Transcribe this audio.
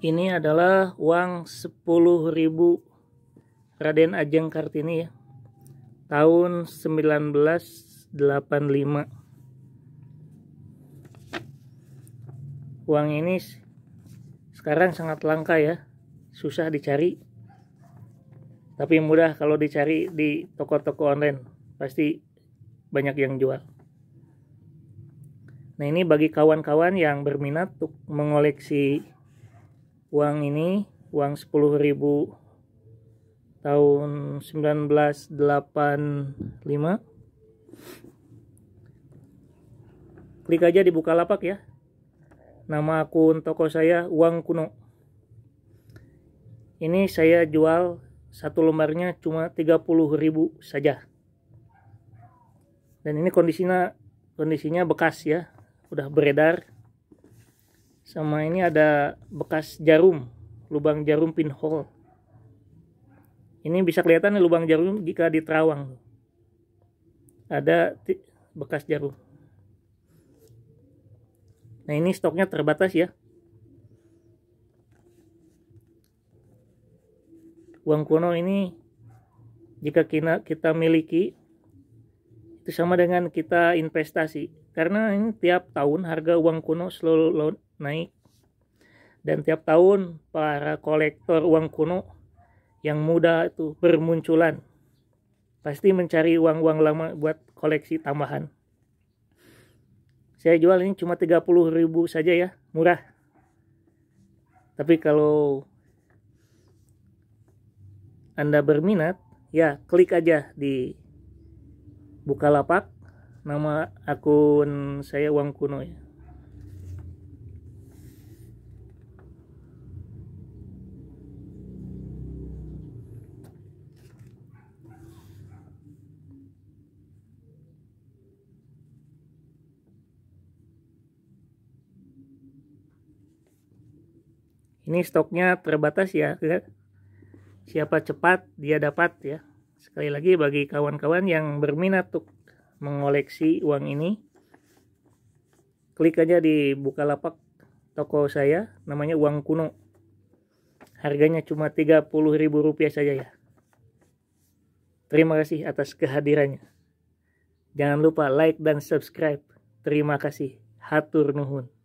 Ini adalah uang 10.000 Raden Ajeng Kartini ya. Tahun 1985. Uang ini sekarang sangat langka ya. Susah dicari. Tapi mudah kalau dicari di toko-toko online. Pasti banyak yang jual. Nah ini bagi kawan-kawan yang berminat untuk mengoleksi uang ini uang 10.000 tahun 1985 klik aja di lapak ya nama akun toko saya uang kuno ini saya jual satu lembarnya cuma 30.000 saja dan ini kondisinya kondisinya bekas ya udah beredar sama ini ada bekas jarum lubang jarum pinhole ini bisa kelihatan nih lubang jarum jika diterawang ada bekas jarum nah ini stoknya terbatas ya uang kuno ini jika kita, kita miliki itu sama dengan kita investasi karena ini tiap tahun harga uang kuno selalu naik. Dan tiap tahun para kolektor uang kuno yang muda itu bermunculan. Pasti mencari uang-uang lama buat koleksi tambahan. Saya jual ini cuma 30 ribu saja ya, murah. Tapi kalau Anda berminat, ya klik aja di buka lapak nama akun saya uang kuno ya ini stoknya terbatas ya siapa cepat dia dapat ya sekali lagi bagi kawan-kawan yang berminat untuk mengoleksi uang ini klik aja di Bukalapak toko saya namanya uang kuno harganya cuma Rp30.000 saja ya terima kasih atas kehadirannya jangan lupa like dan subscribe terima kasih hatur nuhun